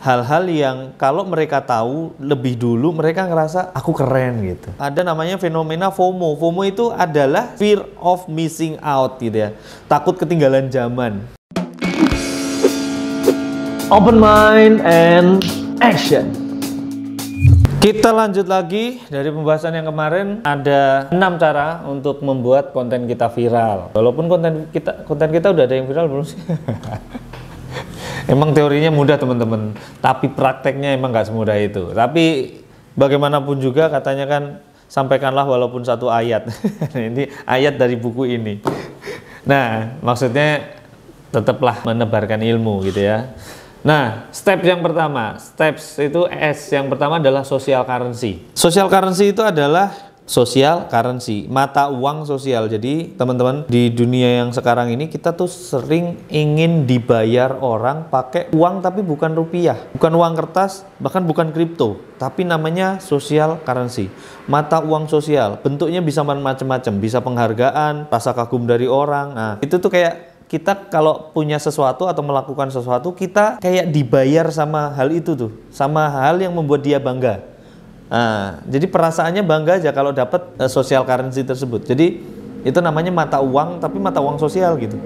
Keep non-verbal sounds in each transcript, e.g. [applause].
hal-hal yang kalau mereka tahu lebih dulu mereka ngerasa aku keren gitu. Ada namanya fenomena FOMO. FOMO itu adalah fear of missing out gitu ya. Takut ketinggalan zaman. Open mind and action. Kita lanjut lagi dari pembahasan yang kemarin ada enam cara untuk membuat konten kita viral. Walaupun konten kita konten kita udah ada yang viral belum sih? [laughs] Emang teorinya mudah teman-teman, tapi prakteknya emang nggak semudah itu. Tapi bagaimanapun juga katanya kan sampaikanlah walaupun satu ayat. [laughs] ini ayat dari buku ini. Nah, maksudnya tetaplah menebarkan ilmu gitu ya. Nah, step yang pertama, steps itu S yang pertama adalah social currency. Social currency itu adalah sosial currency, mata uang sosial. Jadi teman-teman di dunia yang sekarang ini kita tuh sering ingin dibayar orang pakai uang tapi bukan rupiah, bukan uang kertas, bahkan bukan kripto, tapi namanya sosial currency. Mata uang sosial, bentuknya bisa macam-macam, bisa penghargaan, rasa kagum dari orang. Nah, itu tuh kayak kita kalau punya sesuatu atau melakukan sesuatu kita kayak dibayar sama hal itu tuh sama hal yang membuat dia bangga Nah, jadi perasaannya bangga aja kalau dapat uh, eh, social currency tersebut. Jadi itu namanya mata uang tapi mata uang sosial gitu.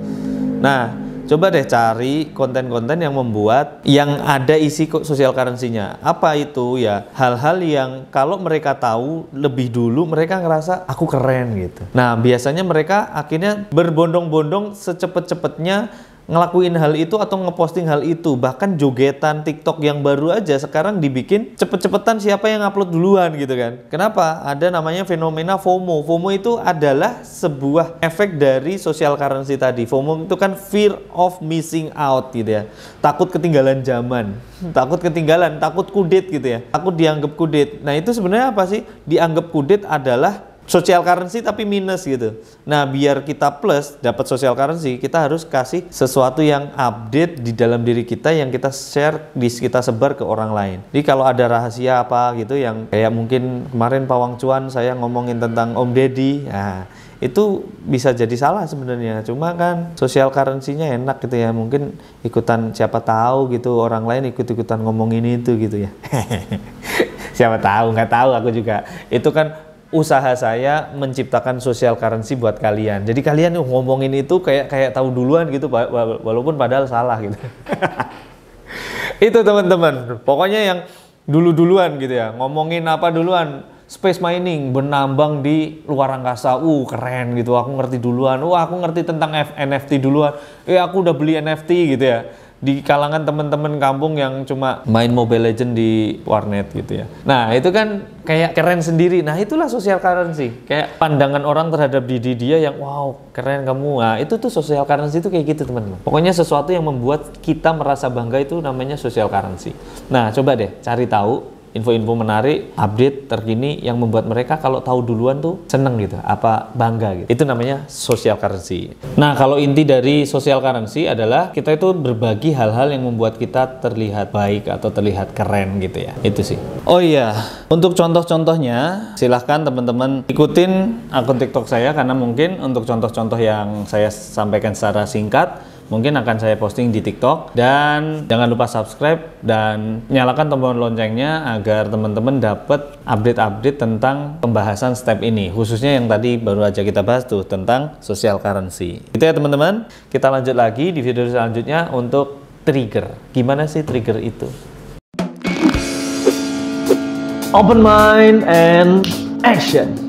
Nah, coba deh cari konten-konten yang membuat yang ada isi social currency-nya. Apa itu ya? Hal-hal yang kalau mereka tahu lebih dulu mereka ngerasa aku keren gitu. Nah, biasanya mereka akhirnya berbondong-bondong secepat-cepatnya ngelakuin hal itu atau ngeposting hal itu bahkan jogetan TikTok yang baru aja sekarang dibikin cepet-cepetan siapa yang upload duluan gitu kan kenapa ada namanya fenomena FOMO FOMO itu adalah sebuah efek dari social currency tadi FOMO itu kan fear of missing out gitu ya takut ketinggalan zaman takut ketinggalan takut kudet gitu ya takut dianggap kudet. nah itu sebenarnya apa sih dianggap kudet adalah social currency tapi minus gitu. Nah, biar kita plus dapat social currency, kita harus kasih sesuatu yang update di dalam diri kita yang kita share di kita sebar ke orang lain. Jadi kalau ada rahasia apa gitu yang kayak mungkin kemarin Pak Wang Cuan saya ngomongin tentang Om Deddy, nah itu bisa jadi salah sebenarnya. Cuma kan sosial currency-nya enak gitu ya. Mungkin ikutan siapa tahu gitu orang lain ikut-ikutan ngomongin itu gitu ya. [laughs] siapa tahu, nggak tahu aku juga. Itu kan usaha saya menciptakan social currency buat kalian. Jadi kalian ngomongin itu kayak kayak tahu duluan gitu walaupun padahal salah gitu. [laughs] itu teman-teman. Pokoknya yang dulu-duluan gitu ya. Ngomongin apa duluan? Space mining, benambang di luar angkasa. Uh, keren gitu. Aku ngerti duluan. Wah, aku ngerti tentang F NFT duluan. Eh, aku udah beli NFT gitu ya di kalangan teman-teman kampung yang cuma main Mobile Legend di warnet gitu ya. Nah, itu kan kayak keren sendiri. Nah, itulah sosial currency. Kayak pandangan orang terhadap diri dia yang wow, keren kamu. Nah, itu tuh sosial currency itu kayak gitu, teman-teman. Pokoknya sesuatu yang membuat kita merasa bangga itu namanya sosial currency. Nah, coba deh cari tahu info-info menarik, update terkini yang membuat mereka kalau tahu duluan tuh seneng gitu, apa bangga gitu. Itu namanya social currency. Nah, kalau inti dari social currency adalah kita itu berbagi hal-hal yang membuat kita terlihat baik atau terlihat keren gitu ya. Itu sih. Oh iya, untuk contoh-contohnya silahkan teman-teman ikutin akun TikTok saya karena mungkin untuk contoh-contoh yang saya sampaikan secara singkat mungkin akan saya posting di TikTok dan jangan lupa subscribe dan nyalakan tombol loncengnya agar teman-teman dapat update-update tentang pembahasan step ini khususnya yang tadi baru aja kita bahas tuh tentang social currency itu ya teman-teman kita lanjut lagi di video selanjutnya untuk trigger gimana sih trigger itu open mind and action